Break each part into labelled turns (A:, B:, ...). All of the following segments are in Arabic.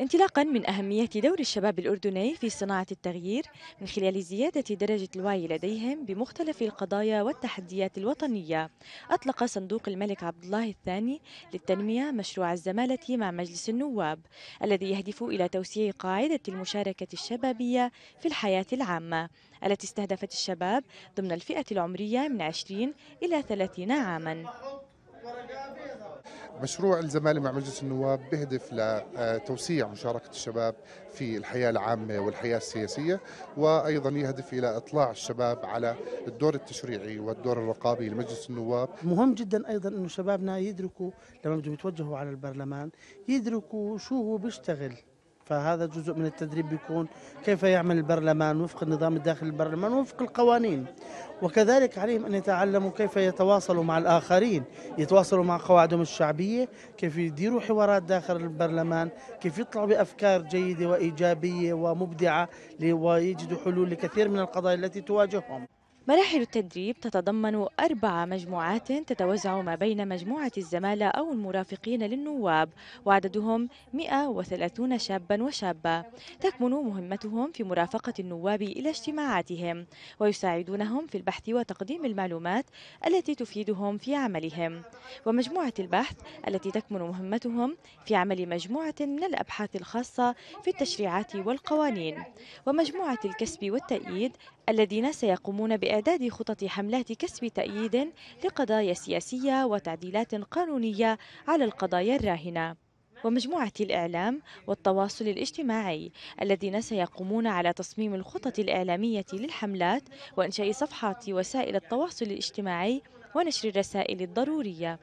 A: انطلاقا من أهمية دور الشباب الأردني في صناعة التغيير من خلال زيادة درجة الوعي لديهم بمختلف القضايا والتحديات الوطنية أطلق صندوق الملك عبد الله الثاني للتنمية مشروع الزمالة مع مجلس النواب الذي يهدف إلى توسيع قاعدة المشاركة الشبابية في الحياة العامة التي استهدفت الشباب ضمن الفئة العمرية من 20 إلى 30 عاماً
B: مشروع الزمالة مع مجلس النواب بهدف لتوسيع آه، مشاركة الشباب في الحياة العامة والحياة السياسية وأيضا يهدف إلى إطلاع الشباب على الدور التشريعي والدور الرقابي لمجلس النواب مهم جدا أيضا أنه شبابنا يدركوا لما بدهم يتوجهوا على البرلمان يدركوا شو هو بيشتغل فهذا جزء من التدريب بيكون كيف يعمل البرلمان وفق النظام الداخلي للبرلمان وفق القوانين وكذلك عليهم أن يتعلموا كيف يتواصلوا مع الآخرين يتواصلوا مع قواعدهم الشعبية كيف يديروا حوارات داخل البرلمان كيف يطلعوا بأفكار جيدة وإيجابية ومبدعة ويجدوا حلول لكثير من القضايا التي تواجههم
A: مراحل التدريب تتضمن أربع مجموعات تتوزع ما بين مجموعة الزمالة أو المرافقين للنواب وعددهم 130 شابا وشابة تكمن مهمتهم في مرافقة النواب إلى اجتماعاتهم ويساعدونهم في البحث وتقديم المعلومات التي تفيدهم في عملهم ومجموعة البحث التي تكمن مهمتهم في عمل مجموعة من الأبحاث الخاصة في التشريعات والقوانين ومجموعة الكسب والتأييد الذين سيقومون بإعادة إعداد خطط حملات كسب تأييد لقضايا سياسية وتعديلات قانونية على القضايا الراهنة ومجموعة الإعلام والتواصل الاجتماعي الذين سيقومون على تصميم الخطط الإعلامية للحملات وإنشاء صفحات وسائل التواصل الاجتماعي ونشر الرسائل الضرورية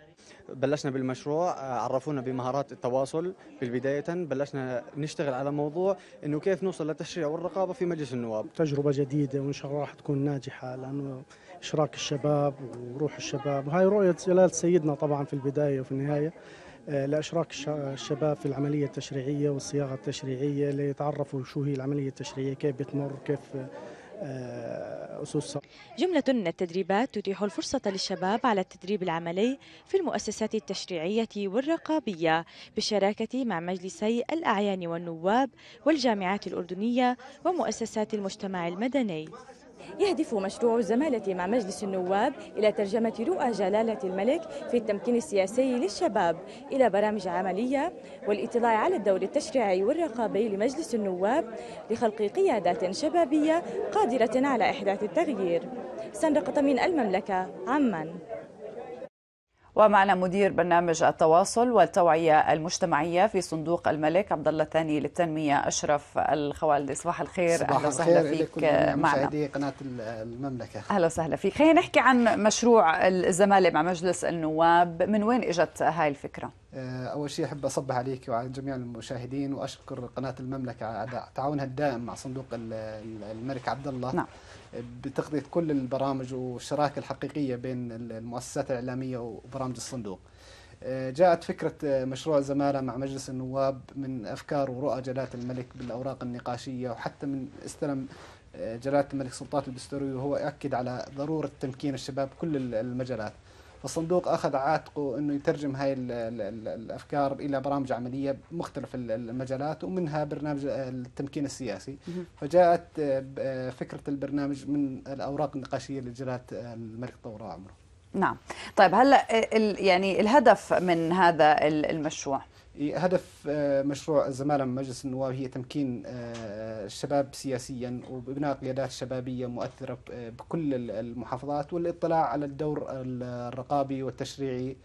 B: بلشنا بالمشروع آه، عرفونا بمهارات التواصل بالبداية بلشنا نشتغل على موضوع انه كيف نوصل للتشريع والرقابة في مجلس النواب تجربة جديدة وان شاء الله راح تكون ناجحة لانه اشراك الشباب وروح الشباب وهي رؤية جلالة سيدنا طبعا في البداية وفي النهاية آه، لاشراك الشباب في العمليه التشريعيه والصياغه التشريعيه ليتعرفوا شو هي العمليه التشريعيه كيف بتمر كيف
A: آه، أسس جملة من التدريبات تتيح الفرصة للشباب على التدريب العملي في المؤسسات التشريعية والرقابية بالشراكة مع مجلسي الأعيان والنواب والجامعات الأردنية ومؤسسات المجتمع المدني يهدف مشروع الزمالة مع مجلس النواب إلى ترجمة رؤى جلالة الملك في التمكين السياسي للشباب إلى برامج عملية والاطلاع على الدور التشريعي والرقابي لمجلس النواب لخلق قيادات شبابية قادرة على إحداث التغيير سندقة من المملكة عمان
C: ومعنا مدير برنامج التواصل والتوعية المجتمعية في صندوق الملك عبد الله الثاني للتنمية أشرف الخوالدي صباح الخير صباح أهلا وسهلا فيك معنا
B: قناة المملكة
C: أهلا وسهلا فيك خلينا نحكي عن مشروع الزمالة مع مجلس النواب من وين إجت هاي الفكرة؟
B: آه، أول شيء أحب أصبح عليك وعلى جميع المشاهدين وأشكر قناة المملكة على تعاونها الدائم مع صندوق الملك عبد الله نعم. بتغطية كل البرامج والشراكة الحقيقية بين المؤسسات الإعلامية وبرامج الصندوق آه، جاءت فكرة آه، مشروع زمالة مع مجلس النواب من أفكار ورؤى جلالة الملك بالأوراق النقاشية وحتى من استلم جلالة الملك سلطات الدستوريه وهو يؤكد على ضرورة تمكين الشباب كل المجالات الصندوق أخذ عاتقه أنه يترجم هاي الأفكار إلى برامج عملية بمختلف المجالات ومنها برنامج التمكين السياسي فجاءت آه، آه، فكرة البرنامج من الأوراق النقاشية اللي جرت الملك طول عمره
C: نعم طيب هلا يعني الهدف من هذا المشروع
B: إيه، هدف آه، مشروع الزمالة من مجلس النواب هي تمكين آه، الشباب سياسيا وبناء قيادات شبابية مؤثرة آه، بكل المحافظات والاطلاع على الدور الرقابي والتشريعي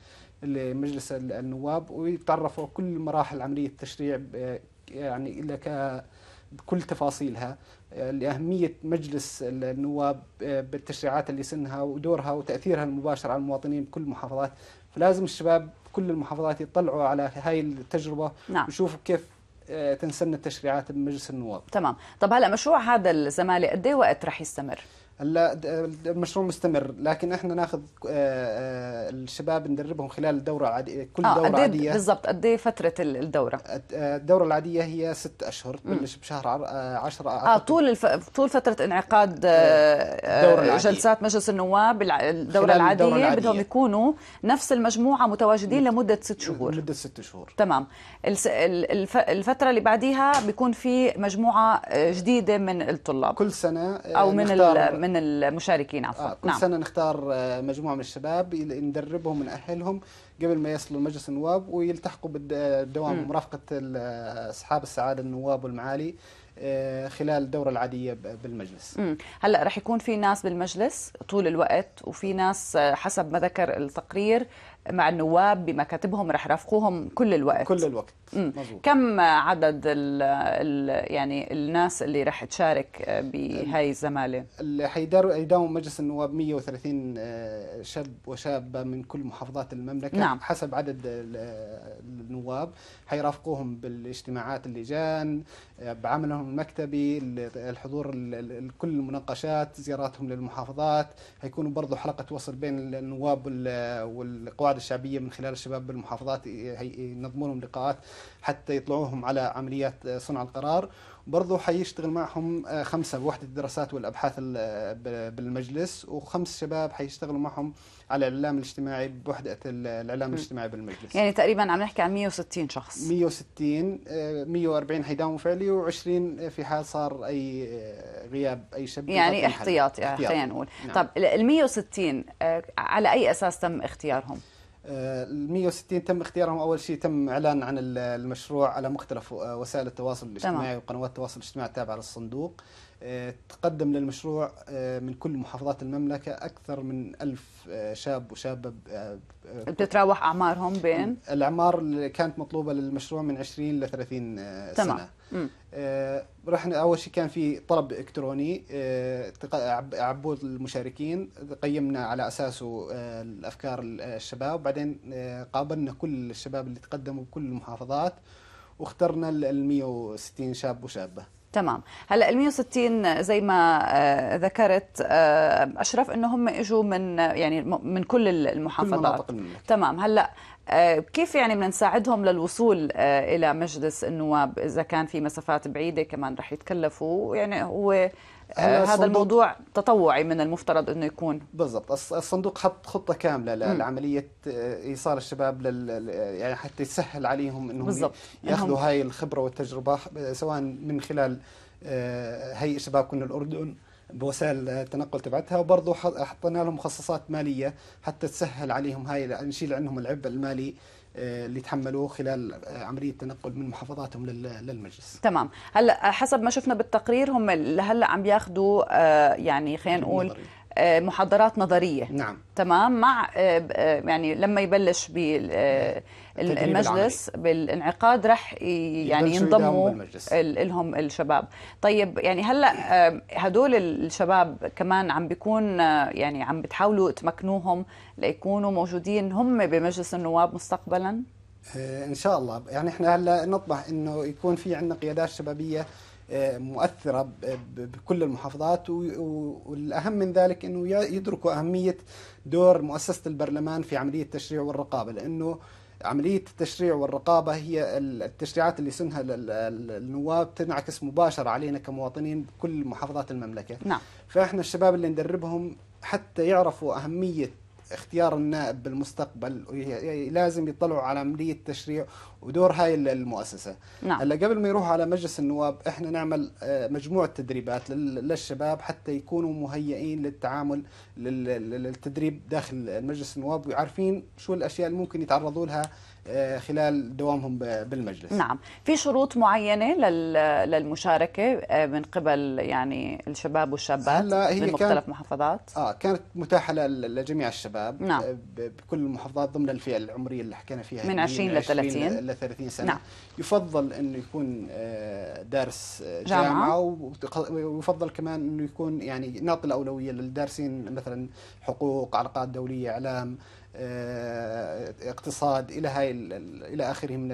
B: لمجلس النواب ويتعرفوا كل مراحل عملية التشريع يعني لك بكل تفاصيلها لأهمية مجلس النواب بالتشريعات اللي سنها ودورها وتأثيرها المباشر على المواطنين بكل المحافظات فلازم الشباب كل المحافظات يطلعوا على هاي التجربه نعم. ويشوفوا كيف آه، تنسن التشريعات بمجلس النواب تمام طب هلا مشروع هذا الزمالة قد إيه وقت رح يستمر هلا المشروع مستمر لكن احنا ناخذ آه، آه، الشباب ندربهم خلال الدوره العاديه كل آه دوره إيه عاديه بالضبط قد ايه فتره الدوره آه، الدوره العاديه هي ست اشهر تبلش بشهر 10 اه طول الف... طول
C: فتره انعقاد جلسات مجلس النواب الدوره العاديه, العادية. بدهم يكونوا نفس المجموعه متواجدين لمده ست شهور لمده ست شهور تمام الفتره اللي بعديها بيكون في مجموعه جديده من الطلاب كل سنه او من من من المشاركين عفوا آه كل نعم. سنه
B: نختار آه، مجموعه من الشباب ندربهم ونأهلهم قبل ما يصلوا لمجلس النواب ويلتحقوا بالدوام آه، مرافقه آه، اصحاب السعاده النواب والمعالي آه، خلال الدورة العادية بالمجلس
C: هلأ رح يكون في ناس بالمجلس طول الوقت وفي ناس آه، حسب ما ذكر التقرير مع النواب بمكاتبهم رح يرافقوهم كل الوقت كل الوقت مزبوط. كم عدد الـ الـ يعني الناس اللي رح تشارك آه، بهاي الزمالة؟
B: اللي حيداوم مجلس النواب 130 شاب وشابة من كل محافظات المملكة نعم. حسب عدد النواب حيرافقوهم بالاجتماعات اللجان بعملهم المكتبي الحضور لكل المناقشات زياراتهم للمحافظات حيكونوا برضو حلقة وصل بين النواب والقواعد الشعبية من خلال الشباب بالمحافظات ينظموا لهم لقاءات حتى يطلعوهم على عمليات صنع القرار برضو حيشتغل معهم آه، خمسة بوحدة الدراسات والأبحاث آه، بالمجلس وخمس شباب حيشتغلوا معهم على الإعلام الاجتماعي بوحدة الإعلام الاجتماعي بالمجلس يعني
C: تقريبا عم نحكي عن 160 شخص
B: 160 140 آه، حيداوموا فعلي و20 في حال صار أي غياب أي شاب يعني احتياطي يعني خلينا نقول نعم. طب ال 160 على أي أساس
C: تم اختيارهم؟
B: ال 160 تم اختيارهم اول شيء تم اعلان عن المشروع على مختلف آه، وسائل التواصل الاجتماعي وقنوات التواصل الاجتماعي التابعه للصندوق آه، تقدم للمشروع آه، من كل محافظات المملكة أكثر من ألف شاب وشابة بتتراوح أعمارهم بين؟ الأعمار اللي كانت مطلوبة للمشروع من 20 ل 30 سنة تمام. آه رحنا اول شيء كان في طلب الكتروني آه عبوا المشاركين قيمنا على اساسه آه الافكار الشباب وبعدين آه قابلنا كل الشباب اللي تقدموا بكل المحافظات واخترنا ال 160 شاب وشابه
C: تمام هلا ال 160 زي ما آه، ذكرت آه، اشرف انه هم اجوا من آه، يعني من كل المحافظات كل مناطق المملكة. تمام هلا آه، كيف يعني بدنا نساعدهم للوصول آه، الى مجلس النواب اذا كان في مسافات بعيده كمان رح يتكلفوا يعني هو آه، هذا
B: الموضوع تطوعي من المفترض انه يكون بالضبط الصندوق حط خطه كامله لعمليه ايصال الشباب لل يعني حتى يسهل عليهم انهم بالزبط. ياخذوا هاي الخبره والتجربه سواء من خلال هيئه شباب كنا الاردن بوسائل التنقل تبعتها وبرضه حطينا لهم مخصصات ماليه حتى تسهل عليهم هاي نشيل عنهم العبء المالي آه، اللي تحملوه خلال آه، عمليه التنقل من محافظاتهم للمجلس.
C: تمام، هلا حسب ما شفنا بالتقرير هم لهلا عم بياخذوا آه، يعني خلينا نقول نظري. آه، محاضرات نظريه نعم تمام مع آه، آه، يعني لما يبلش بالمجلس بالانعقاد رح يعني ينضموا لهم الشباب طيب يعني هلا هدول الشباب كمان عم بيكون يعني عم بتحاولوا تمكنوهم ليكونوا موجودين هم بمجلس النواب مستقبلا
B: ان شاء الله يعني احنا هلا نطمح انه يكون في عندنا قيادات شبابيه مؤثرة بكل المحافظات والأهم من ذلك أنه يدركوا أهمية دور مؤسسة البرلمان في عملية التشريع والرقابة لأنه عملية التشريع والرقابة هي التشريعات اللي يسنها النواب تنعكس مباشرة علينا كمواطنين بكل محافظات المملكة نعم. فإحنا الشباب اللي ندربهم حتى يعرفوا أهمية اختيار النائب بالمستقبل لازم يطلعوا على عمليه تشريع ودور هاي المؤسسه نعم. هلا قبل ما يروح على مجلس النواب احنا نعمل آه، مجموعه تدريبات للشباب حتى يكونوا مهيئين للتعامل للتدريب داخل مجلس النواب وعارفين شو الاشياء اللي ممكن يتعرضوا لها آه، خلال دوامهم بالمجلس نعم
C: في شروط معينة للمشاركة آه، من قبل يعني الشباب والشابات هلا هي من مختلف
B: محافظات اه كانت متاحة لجميع الشباب نعم. آه، بكل المحافظات ضمن الفئة العمرية اللي حكينا فيها من 20 ل 30 ل 30 سنة نعم. يفضل انه يكون دارس جامعة, جامعة ويفضل كمان انه يكون يعني نعطي الأولوية للدارسين مثلا حقوق علاقات دولية إعلام آه، اقتصاد الى هاي الى اخره من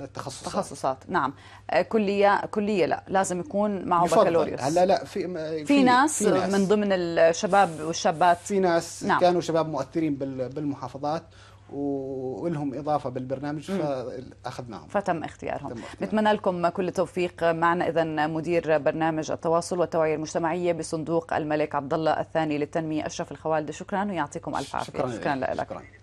B: التخصصات التخصصات
C: نعم آه، كليه كليه لا لازم يكون معه بكالوريوس هلا لا
B: في في, في, ناس في ناس من ضمن الشباب والشابات في ناس نعم. كانوا شباب مؤثرين بالمحافظات ولهم اضافه بالبرنامج فاخذناهم فتم اختيارهم
C: نتمنى لكم كل التوفيق معنا اذا مدير برنامج التواصل والتوعيه المجتمعيه بصندوق الملك عبد الله الثاني للتنميه اشرف الخوالدي شكرا ويعطيكم الف عافيه شكرا, شكرا, شكرا لك شكرا.